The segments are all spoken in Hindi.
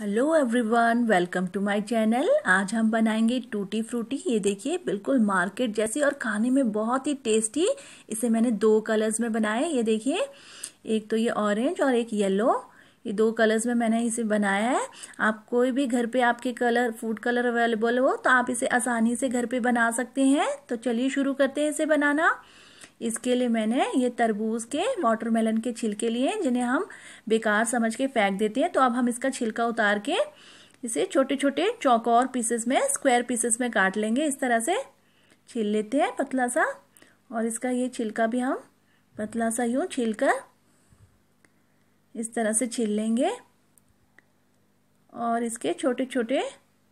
hello everyone welcome to my channel आज हम बनाएंगे टूटी फ्रूटी ये देखिए बिल्कुल मार्केट जैसी और खाने में बहुत ही टेस्टी इसे मैंने दो कलर्स में बनाए ये देखिए एक तो ये ऑरेंज और एक येलो ये दो कलर्स में मैंने इसे बनाया है आप कोई भी घर पे आपके कलर फूड कलर अवेलेबल हो तो आप इसे आसानी से घर पर बना सकते हैं तो चलिए शुरू करते हैं इसे बनाना इसके लिए मैंने ये तरबूज के वाटरमेलन के छिलके लिए जिन्हें हम बेकार समझ के फेंक देते हैं तो अब हम इसका छिलका उतार के इसे छोटे छोटे चौकोर पीसेस में स्क्वायर पीसेस में काट लेंगे इस तरह से छील लेते हैं पतला सा और इसका ये छिलका भी हम पतला सा यूँ छील कर इस तरह से छील लेंगे और इसके छोटे छोटे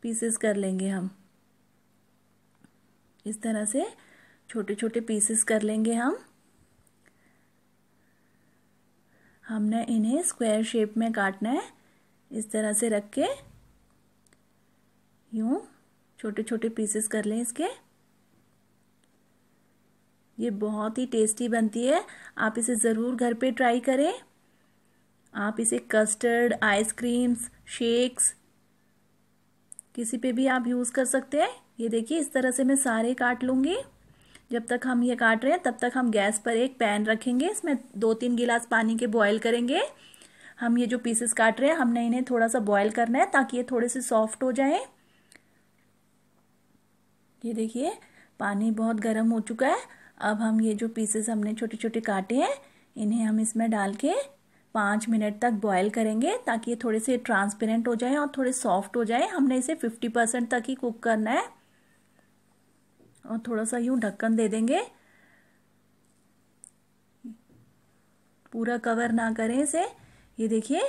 पीसेस कर लेंगे हम इस तरह से छोटे छोटे पीसेस कर लेंगे हम हमने इन्हें स्क्वायर शेप में काटना है इस तरह से रख के यूं छोटे छोटे पीसेस कर लें इसके ये बहुत ही टेस्टी बनती है आप इसे ज़रूर घर पे ट्राई करें आप इसे कस्टर्ड आइसक्रीम्स शेक्स किसी पे भी आप यूज़ कर सकते हैं ये देखिए इस तरह से मैं सारे काट लूँगी जब तक हम ये काट रहे हैं तब तक हम गैस पर एक पैन रखेंगे इसमें दो तीन गिलास पानी के बॉयल करेंगे हम ये जो पीसेस काट रहे हैं हमने इन्हें थोड़ा सा बॉयल करना है ताकि ये थोड़े से सॉफ्ट हो जाएं ये देखिए पानी बहुत गर्म हो चुका है अब हम ये जो पीसेस हमने छोटे छोटे काटे हैं इन्हें हम इसमें डाल के पाँच मिनट तक बॉयल करेंगे ताकि ये थोड़े से ट्रांसपेरेंट हो जाए और थोड़े सॉफ्ट हो जाए हमने इसे फिफ्टी परसेंट तक ही कुक करना है और थोड़ा सा यूं ढक्कन दे देंगे पूरा कवर ना करें इसे ये देखिए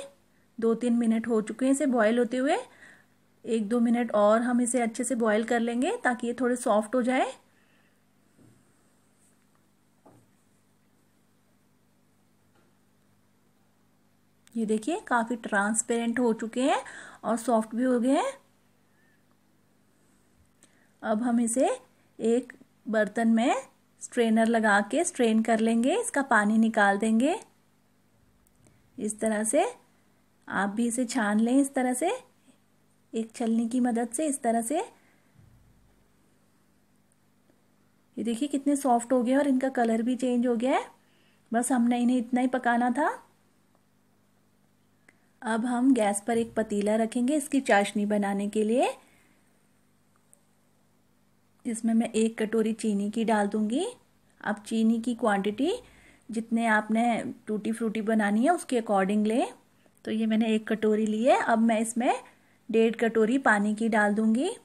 दो तीन मिनट हो चुके हैं इसे बॉयल होते हुए एक दो मिनट और हम इसे अच्छे से बॉयल कर लेंगे ताकि ये थोड़े सॉफ्ट हो जाए ये देखिए काफ़ी ट्रांसपेरेंट हो चुके हैं और सॉफ्ट भी हो गए हैं अब हम इसे एक बर्तन में स्ट्रेनर लगा के स्ट्रेन कर लेंगे इसका पानी निकाल देंगे इस तरह से आप भी इसे छान लें इस तरह से एक छलनी की मदद से इस तरह से ये देखिए कितने सॉफ्ट हो गए और इनका कलर भी चेंज हो गया है बस हमने इन्हें इतना ही पकाना था अब हम गैस पर एक पतीला रखेंगे इसकी चाशनी बनाने के लिए जिसमें मैं एक कटोरी चीनी की डाल दूंगी आप चीनी की क्वांटिटी जितने आपने टूटी फ्रूटी बनानी है उसके अकॉर्डिंग लें तो ये मैंने एक कटोरी ली है अब मैं इसमें डेढ़ कटोरी पानी की डाल दूंगी ये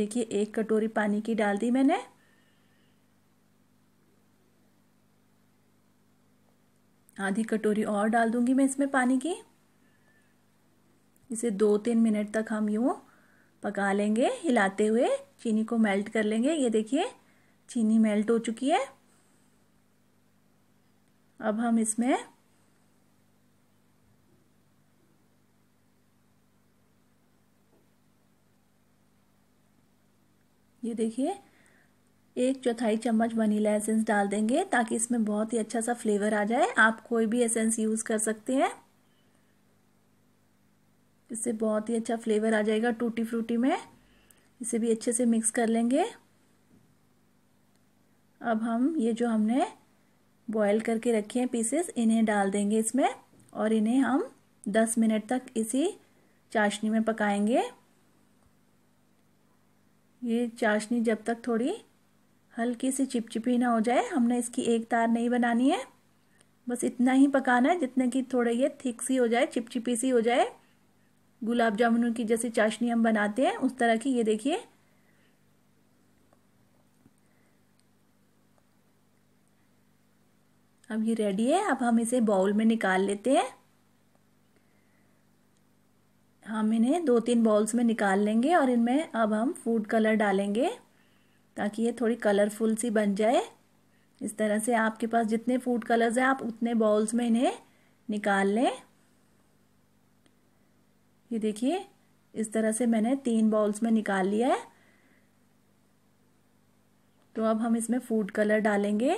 देखिए एक कटोरी पानी की डाल दी मैंने आधी कटोरी और डाल दूंगी मैं इसमें पानी की इसे दो तीन मिनट तक हम यूँ पका लेंगे हिलाते हुए चीनी को मेल्ट कर लेंगे ये देखिए चीनी मेल्ट हो चुकी है अब हम इसमें ये देखिए एक चौथाई चम्मच वनीला एसेंस डाल देंगे ताकि इसमें बहुत ही अच्छा सा फ्लेवर आ जाए आप कोई भी एसेंस यूज़ कर सकते हैं इससे बहुत ही अच्छा फ्लेवर आ जाएगा टूटी फ्रूटी में इसे भी अच्छे से मिक्स कर लेंगे अब हम ये जो हमने बॉयल करके रखे हैं पीसेस इन्हें डाल देंगे इसमें और इन्हें हम 10 मिनट तक इसी चाशनी में पकाएंगे ये चाशनी जब तक थोड़ी हल्की सी चिपचिपी ना हो जाए हमने इसकी एक तार नहीं बनानी है बस इतना ही पकाना है जितने की थोड़ा ये थिक सी हो जाए चिपचिपी सी हो जाए गुलाब जामुन की जैसी चाशनी हम बनाते हैं उस तरह की ये देखिए अब ये रेडी है अब हम इसे बाउल में निकाल लेते हैं हम इन्हें दो तीन बॉल्स में निकाल लेंगे और इनमें अब हम फूड कलर डालेंगे ताकि ये थोड़ी कलरफुल सी बन जाए इस तरह से आपके पास जितने फूड कलर्स हैं आप उतने बॉल्स में इन्हें निकाल लें ये देखिए इस तरह से मैंने तीन बॉल्स में निकाल लिया है तो अब हम इसमें फूड कलर डालेंगे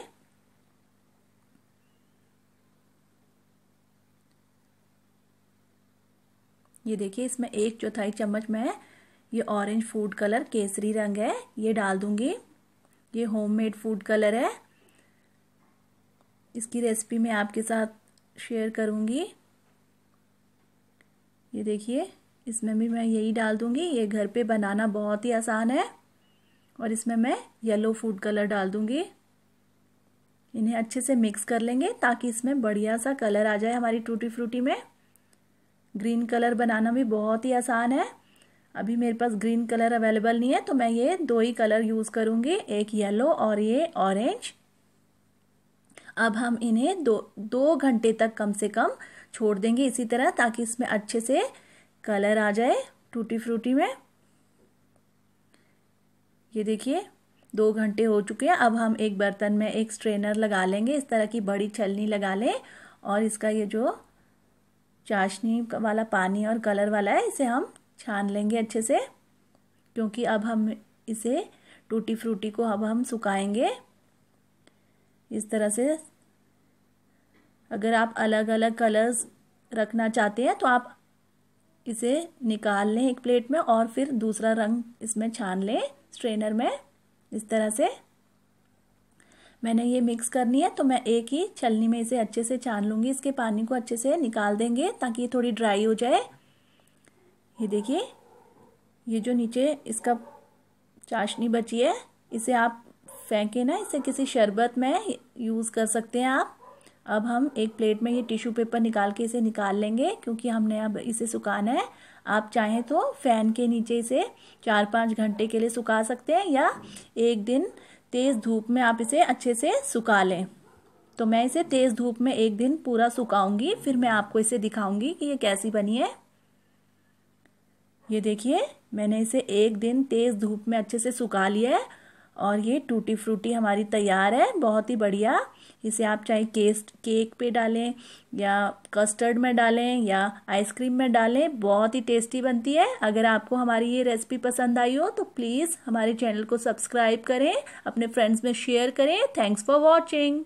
ये देखिए इसमें एक चौथाई चम्मच में ये ऑरेंज फूड कलर केसरी रंग है ये डाल दूंगी ये होममेड फूड कलर है इसकी रेसिपी मैं आपके साथ शेयर करूंगी ये देखिए इसमें भी मैं यही डाल दूँगी ये घर पे बनाना बहुत ही आसान है और इसमें मैं येलो फूड कलर डाल दूँगी इन्हें अच्छे से मिक्स कर लेंगे ताकि इसमें बढ़िया सा कलर आ जाए हमारी टूटी फ्रूटी में ग्रीन कलर बनाना भी बहुत ही आसान है अभी मेरे पास ग्रीन कलर अवेलेबल नहीं है तो मैं ये दो ही कलर यूज़ करूँगी एक येलो और ये ऑरेंज अब हम इन्हें दो दो घंटे तक कम से कम छोड़ देंगे इसी तरह ताकि इसमें अच्छे से कलर आ जाए टूटी फ्रूटी में ये देखिए दो घंटे हो चुके हैं अब हम एक बर्तन में एक स्ट्रेनर लगा लेंगे इस तरह की बड़ी छलनी लगा लें और इसका ये जो चाशनी वाला पानी और कलर वाला है इसे हम छान लेंगे अच्छे से क्योंकि अब हम इसे टूटी फ्रूटी को अब हम सुखाएंगे इस तरह से अगर आप अलग अलग कलर्स रखना चाहते हैं तो आप इसे निकाल लें एक प्लेट में और फिर दूसरा रंग इसमें छान लें स्ट्रेनर में इस तरह से मैंने ये मिक्स करनी है तो मैं एक ही छलनी में इसे अच्छे से छान लूँगी इसके पानी को अच्छे से निकाल देंगे ताकि ये थोड़ी ड्राई हो जाए ये देखिए ये जो नीचे इसका चाशनी बची है इसे आप फेंके ना इसे किसी शरबत में यूज़ कर सकते हैं आप अब हम एक प्लेट में ये टिश्यू पेपर निकाल के इसे निकाल लेंगे क्योंकि हमने अब इसे सुखाना है आप चाहें तो फैन के नीचे इसे चार पाँच घंटे के लिए सुखा सकते हैं या एक दिन तेज़ धूप में आप इसे अच्छे से सुखा लें तो मैं इसे तेज़ धूप में एक दिन पूरा सुखाऊंगी फिर मैं आपको इसे दिखाऊंगी कि ये कैसी बनी है ये देखिए मैंने इसे एक दिन तेज़ धूप में अच्छे से सुखा लिया है और ये टूटी फ्रूटी हमारी तैयार है बहुत ही बढ़िया इसे आप चाहे केस्ट केक पे डालें या कस्टर्ड में डालें या आइसक्रीम में डालें बहुत ही टेस्टी बनती है अगर आपको हमारी ये रेसिपी पसंद आई हो तो प्लीज़ हमारे चैनल को सब्सक्राइब करें अपने फ्रेंड्स में शेयर करें थैंक्स फॉर वॉचिंग